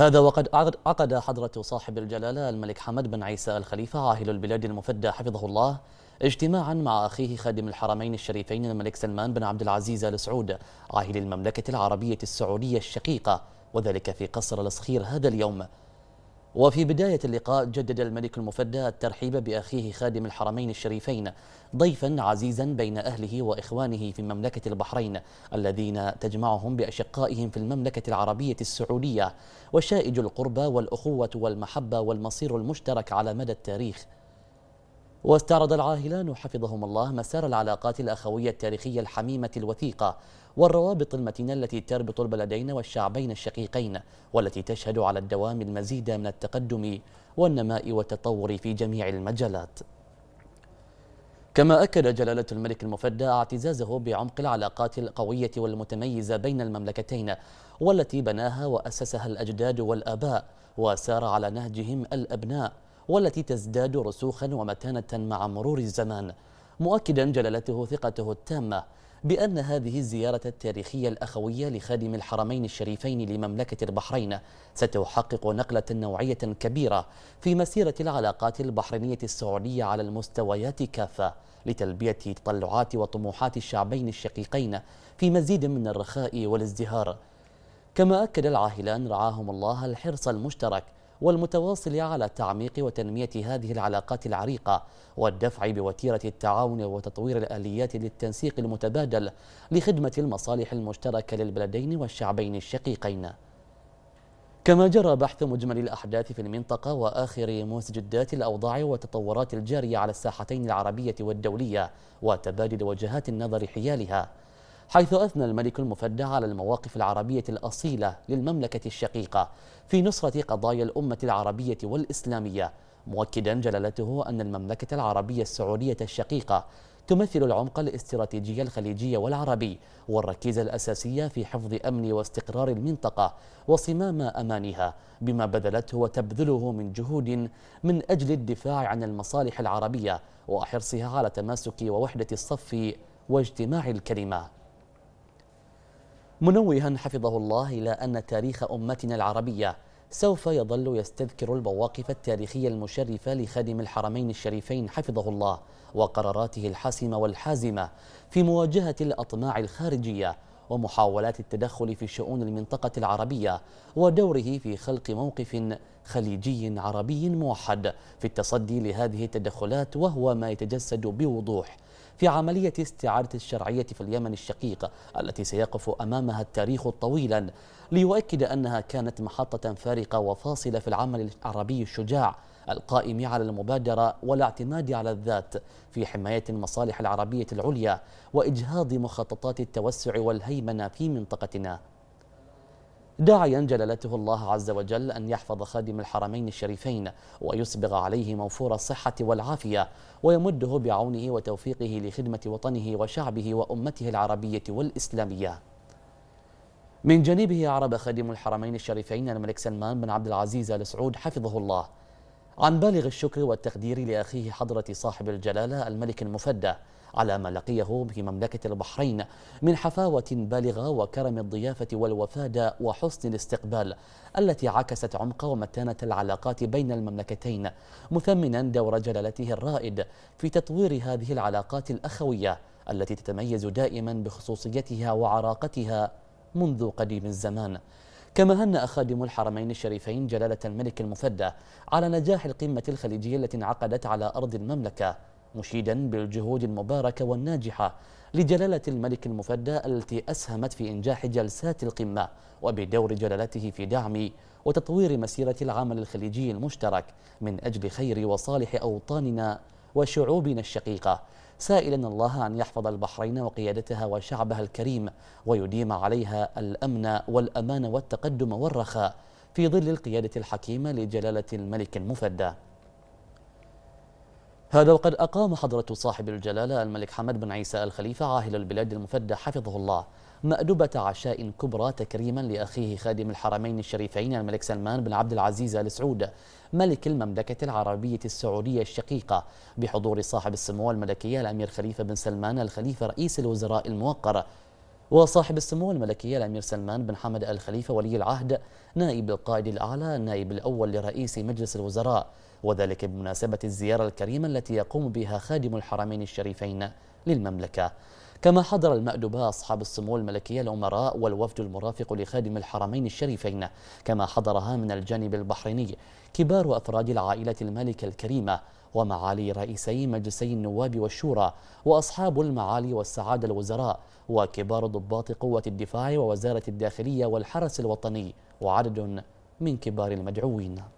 هذا وقد عقد حضرة صاحب الجلالة الملك حمد بن عيسى الخليفة عاهل البلاد المفدى حفظه الله اجتماعا مع أخيه خادم الحرمين الشريفين الملك سلمان بن عبد العزيز آل سعود عاهل المملكة العربية السعودية الشقيقة وذلك في قصر الصخير هذا اليوم وفي بداية اللقاء جدد الملك المفدى الترحيب بأخيه خادم الحرمين الشريفين ضيفا عزيزا بين أهله وإخوانه في مملكة البحرين الذين تجمعهم بأشقائهم في المملكة العربية السعودية وشائج القربى والأخوة والمحبة والمصير المشترك على مدى التاريخ واستعرض العاهلان حفظهم الله مسار العلاقات الأخوية التاريخية الحميمة الوثيقة والروابط المتينة التي تربط البلدين والشعبين الشقيقين والتي تشهد على الدوام المزيد من التقدم والنماء والتطور في جميع المجالات كما أكد جلالة الملك المفدى اعتزازه بعمق العلاقات القوية والمتميزة بين المملكتين والتي بناها وأسسها الأجداد والآباء وسار على نهجهم الأبناء والتي تزداد رسوخا ومتانة مع مرور الزمان مؤكدا جلالته ثقته التامة بأن هذه الزيارة التاريخية الأخوية لخادم الحرمين الشريفين لمملكة البحرين ستحقق نقلة نوعية كبيرة في مسيرة العلاقات البحرينية السعودية على المستويات كافة لتلبية تطلعات وطموحات الشعبين الشقيقين في مزيد من الرخاء والازدهار كما أكد العاهلان رعاهم الله الحرص المشترك والمتواصل على تعميق وتنمية هذه العلاقات العريقة والدفع بوتيرة التعاون وتطوير الآليات للتنسيق المتبادل لخدمة المصالح المشتركة للبلدين والشعبين الشقيقين كما جرى بحث مجمل الأحداث في المنطقة وآخر مسجدات الأوضاع والتطورات الجارية على الساحتين العربية والدولية وتبادل وجهات النظر حيالها حيث أثنى الملك المفدى على المواقف العربية الأصيلة للمملكة الشقيقة في نصرة قضايا الأمة العربية والإسلامية مؤكدا جلالته أن المملكة العربية السعودية الشقيقة تمثل العمق الاستراتيجي الخليجي والعربي والركيزة الأساسية في حفظ أمن واستقرار المنطقة وصمام أمانها بما بذلته وتبذله من جهود من أجل الدفاع عن المصالح العربية وحرصها على تماسك ووحدة الصف واجتماع الكلمة منوها حفظه الله إلى أن تاريخ أمتنا العربية سوف يظل يستذكر المواقف التاريخية المشرفة لخادم الحرمين الشريفين حفظه الله وقراراته الحاسمة والحازمة في مواجهة الأطماع الخارجية ومحاولات التدخل في شؤون المنطقة العربية ودوره في خلق موقف خليجي عربي موحد في التصدي لهذه التدخلات وهو ما يتجسد بوضوح في عملية استعادة الشرعية في اليمن الشقيق التي سيقف أمامها التاريخ طويلا ليؤكد أنها كانت محطة فارقة وفاصلة في العمل العربي الشجاع القائم على المبادرة والاعتماد على الذات في حماية المصالح العربية العليا وإجهاض مخططات التوسع والهيمنة في منطقتنا داعيا جلالته الله عز وجل أن يحفظ خادم الحرمين الشريفين ويسبغ عليه موفور الصحة والعافية ويمده بعونه وتوفيقه لخدمة وطنه وشعبه وأمته العربية والإسلامية من جانبه عرب خادم الحرمين الشريفين الملك سلمان بن عبد العزيز آل سعود حفظه الله عن بالغ الشكر والتقدير لأخيه حضرة صاحب الجلالة الملك المفدى على ما لقيه في مملكة البحرين من حفاوة بالغة وكرم الضيافة والوفادة وحسن الاستقبال التي عكست عمق ومتانة العلاقات بين المملكتين مثمنا دور جلالته الرائد في تطوير هذه العلاقات الأخوية التي تتميز دائما بخصوصيتها وعراقتها منذ قديم الزمان كما هنأ خادم الحرمين الشريفين جلالة الملك المفدى على نجاح القمة الخليجية التي انعقدت على أرض المملكة مشيدا بالجهود المباركة والناجحة لجلالة الملك المفدى التي أسهمت في إنجاح جلسات القمة وبدور جلالته في دعم وتطوير مسيرة العمل الخليجي المشترك من أجل خير وصالح أوطاننا وشعوبنا الشقيقة سائلا الله أن يحفظ البحرين وقيادتها وشعبها الكريم ويديم عليها الأمن والأمان والتقدم والرخاء في ظل القيادة الحكيمة لجلالة الملك المفدى هذا وقد أقام حضرة صاحب الجلالة الملك حمد بن عيسى الخليفة عاهل البلاد المفدى حفظه الله مأدبة عشاء كبرى تكريما لأخيه خادم الحرمين الشريفين الملك سلمان بن عبد العزيز آل سعود ملك المملكة العربية السعودية الشقيقة بحضور صاحب السمو الملكية الأمير خليفة بن سلمان الخليفة رئيس الوزراء الموقر وصاحب السمو الملكية الأمير سلمان بن حمد الخليفة ولي العهد نائب القائد الأعلى النائب الأول لرئيس مجلس الوزراء وذلك بمناسبة الزيارة الكريمة التي يقوم بها خادم الحرمين الشريفين للمملكة كما حضر المأدبة أصحاب السمو الملكية الأمراء والوفد المرافق لخادم الحرمين الشريفين كما حضرها من الجانب البحريني كبار أفراد العائلة المالكة الكريمة ومعالي رئيسي مجلسي النواب والشورى وأصحاب المعالي والسعادة الوزراء وكبار ضباط قوة الدفاع ووزارة الداخلية والحرس الوطني وعدد من كبار المدعوين